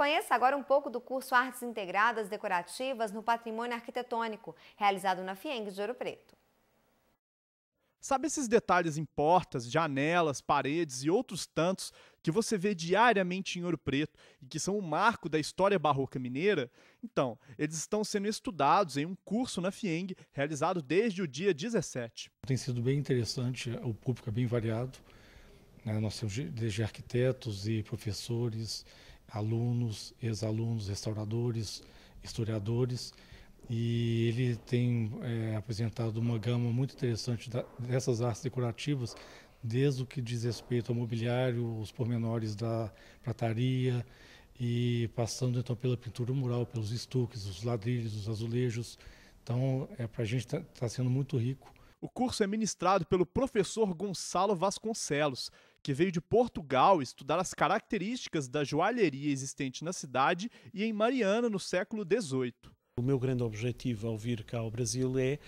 Conheça agora um pouco do curso Artes Integradas Decorativas no Patrimônio Arquitetônico, realizado na FIENG de Ouro Preto. Sabe esses detalhes em portas, janelas, paredes e outros tantos que você vê diariamente em Ouro Preto e que são o marco da história barroca mineira? Então, eles estão sendo estudados em um curso na FIENG, realizado desde o dia 17. Tem sido bem interessante, o público é bem variado. Né? Nós temos desde arquitetos e professores alunos, ex-alunos, restauradores, historiadores, e ele tem é, apresentado uma gama muito interessante da, dessas artes decorativas, desde o que diz respeito ao mobiliário, os pormenores da prataria, e passando então pela pintura mural, pelos estuques, os ladrilhos, os azulejos. Então, é, para a gente está tá sendo muito rico. O curso é ministrado pelo professor Gonçalo Vasconcelos, que veio de Portugal estudar as características da joalheria existente na cidade e em Mariana no século XVIII. O meu grande objetivo ao vir cá ao Brasil é,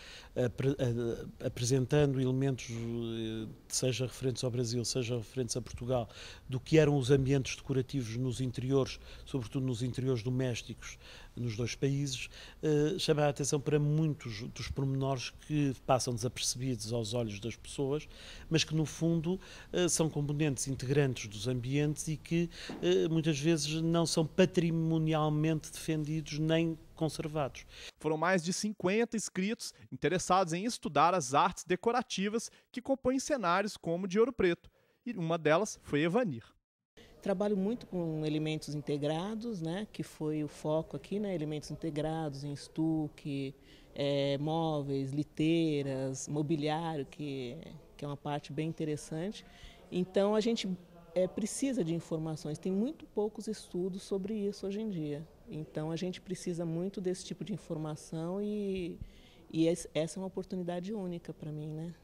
apresentando elementos, eh, seja referentes ao Brasil, seja referentes a Portugal, do que eram os ambientes decorativos nos interiores, sobretudo nos interiores domésticos nos dois países, eh, chamar a atenção para muitos dos pormenores que passam desapercebidos aos olhos das pessoas, mas que no fundo eh, são componentes integrantes dos ambientes e que muitas vezes não são patrimonialmente defendidos nem conservados. Foram mais de 50 inscritos interessados em estudar as artes decorativas que compõem cenários como o de Ouro Preto, e uma delas foi Evanir. Trabalho muito com elementos integrados, né, que foi o foco aqui, né, elementos integrados em estuque, é, móveis, liteiras, mobiliário, que, que é uma parte bem interessante. Então a gente é, precisa de informações. Tem muito poucos estudos sobre isso hoje em dia. Então a gente precisa muito desse tipo de informação e, e essa é uma oportunidade única para mim, né?